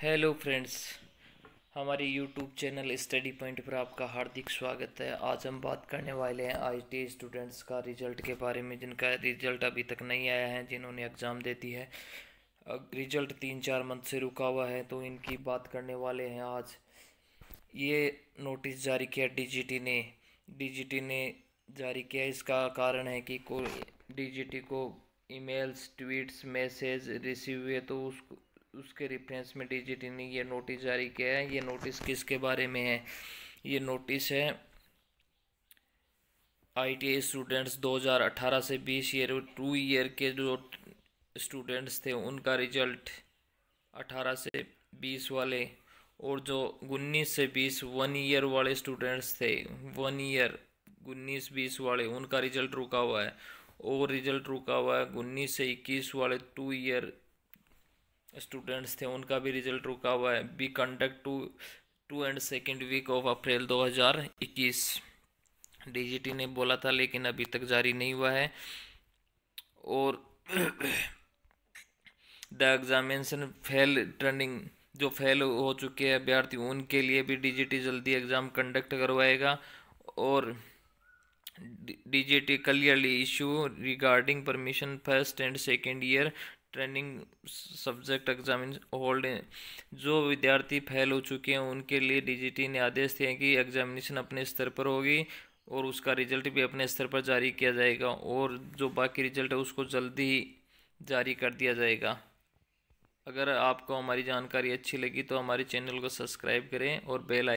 hello friends हमारे YouTube channel study point पर आपका हार्दिक स्वागत है आज हम बात करने वाले हैं आई स्टूडेंट्स का रिजल्ट के बारे में जिनका रिजल्ट अभी तक नहीं आया है जिन्होंने एग्ज़ाम दे दी है रिजल्ट तीन चार मंथ से रुका हुआ है तो इनकी बात करने वाले हैं आज ये नोटिस जारी किया डी ने डी ने जारी किया इसका कारण है कि कोई डी को ईमेल्स ट्वीट्स मैसेज रिसीव हुए तो उसको उसके रेफरेंस में डीजीटी ने ये नोटिस जारी किया है ये नोटिस किसके बारे में है ये नोटिस है आईटीआई स्टूडेंट्स 2018 से 20 ईयर टू ईयर के जो स्टूडेंट्स थे उनका रिजल्ट 18 से 20 वाले और जो उन्नीस से बीस वन ईयर वाले स्टूडेंट्स थे वन ईयर उन्नीस बीस वाले उनका रिजल्ट रुका हुआ है और रिजल्ट रुका हुआ है उन्नीस से इक्कीस वाले टू ईयर स्टूडेंट्स थे उनका भी रिजल्ट रुका हुआ है be conduct to to and second week of April 2021 DGT ने बोला था लेकिन अभी तक जारी नहीं हुआ है और द एग्जामिनेशन फेल ट्रेंडिंग जो फेल हो चुके हैं अभ्यर्थी उनके लिए भी डीजीटी जल्दी एग्ज़ाम कंडक्ट करवाएगा और DGT clearly issue regarding permission first and second year training subject exam hold जो विद्यार्थी फेल हो चुके हैं उनके लिए डीजीटी ने आदेश दिए कि एग्जामिनेशन अपने स्तर पर होगी और उसका रिजल्ट भी अपने स्तर पर जारी किया जाएगा और जो बाकी रिजल्ट है उसको जल्दी ही जारी कर दिया जाएगा अगर आपको हमारी जानकारी अच्छी लगी तो हमारे चैनल को सब्सक्राइब करें और बेल